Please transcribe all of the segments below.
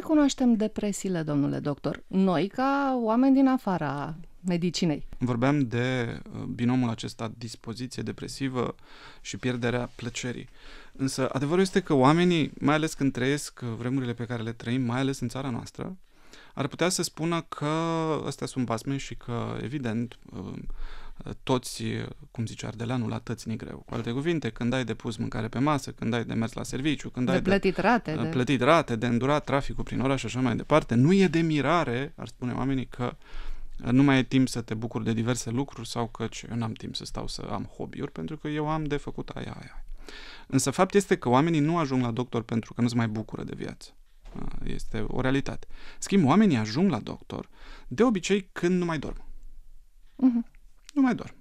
recunoaștem depresiile, domnule doctor? Noi, ca oameni din afara medicinei. Vorbeam de uh, binomul acesta, dispoziție depresivă și pierderea plăcerii. Însă adevărul este că oamenii, mai ales când trăiesc uh, vremurile pe care le trăim, mai ales în țara noastră, ar putea să spună că astea sunt basme și că, evident, um, toți, cum zice Ardeleanul, la tăți ni greu. Cu alte cuvinte, când ai depus mâncare pe masă, când ai de mers la serviciu, când de ai plătit de, rate, de plătit rate, de îndurat traficul prin oraș și așa mai departe, nu e de mirare, ar spune oamenii, că nu mai e timp să te bucuri de diverse lucruri sau că eu n-am timp să stau să am hobby-uri pentru că eu am de făcut aia, aia. Însă fapt este că oamenii nu ajung la doctor pentru că nu se mai bucură de viață este o realitate. schimb, oamenii ajung la doctor de obicei când nu mai dorm. Uh-huh. Nu mai dorm.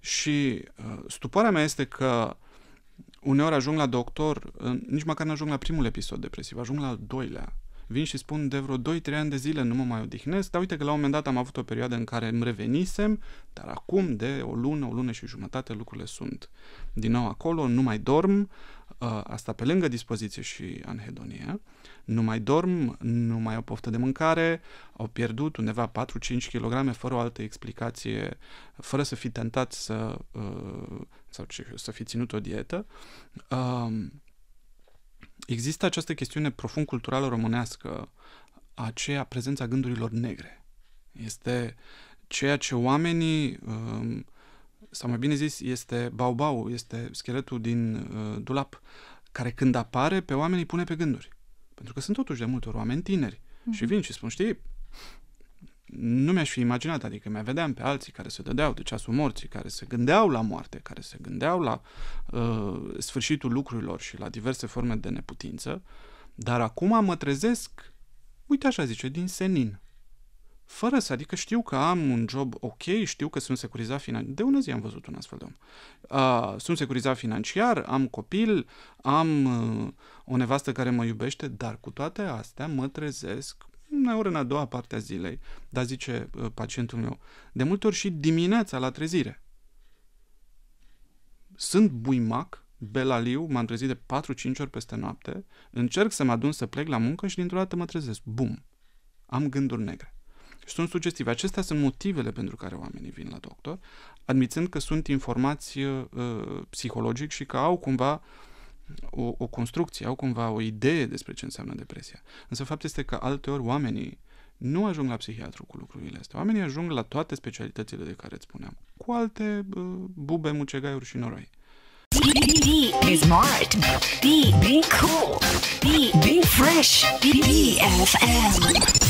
Și uh, stupoarea mea este că uneori ajung la doctor, uh, nici măcar nu ajung la primul episod depresiv, ajung la al doilea. Vin și spun de vreo 2-3 ani de zile nu mă mai odihnesc, dar uite că la un moment dat am avut o perioadă în care îmi revenisem, dar acum de o lună, o lună și jumătate lucrurile sunt din nou acolo, nu mai dorm, uh, Uh, asta pe lângă dispoziție și anhedonie, nu mai dorm, nu mai au poftă de mâncare, au pierdut undeva 4-5 kg fără o altă explicație, fără să fi tentat să, uh, sau să fi ținut o dietă. Um, există această chestiune profund culturală românească, aceea prezența gândurilor negre. Este ceea ce oamenii um, sau mai bine zis, este baubau, este scheletul din uh, dulap, care când apare, pe oameni îi pune pe gânduri. Pentru că sunt totuși de multe ori oameni tineri mm-hmm. și vin și spun, știi, nu mi-aș fi imaginat, adică mi-a vedeam pe alții care se dădeau de ceasul morții, care se gândeau la moarte, care se gândeau la uh, sfârșitul lucrurilor și la diverse forme de neputință, dar acum mă trezesc, uite așa zice, din senin fără să, adică știu că am un job ok, știu că sunt securizat financiar. De una zi am văzut un astfel de om. Uh, sunt securizat financiar, am copil, am uh, o nevastă care mă iubește, dar cu toate astea mă trezesc una oră în a doua parte a zilei, dar zice uh, pacientul meu, de multe ori și dimineața la trezire. Sunt buimac, belaliu, m-am trezit de 4-5 ori peste noapte, încerc să mă adun să plec la muncă și dintr-o dată mă trezesc. Bum! Am gânduri negre sunt sugestive. Acestea sunt motivele pentru care oamenii vin la doctor, admițând că sunt informați uh, psihologic și că au cumva o, o construcție, au cumva o idee despre ce înseamnă depresia. Însă faptul este că alteori oamenii nu ajung la psihiatru cu lucrurile astea. Oamenii ajung la toate specialitățile de care îți spuneam, cu alte uh, bube, mucegaiuri și noroi. Be smart. Be, be cool. Be, be fresh. Be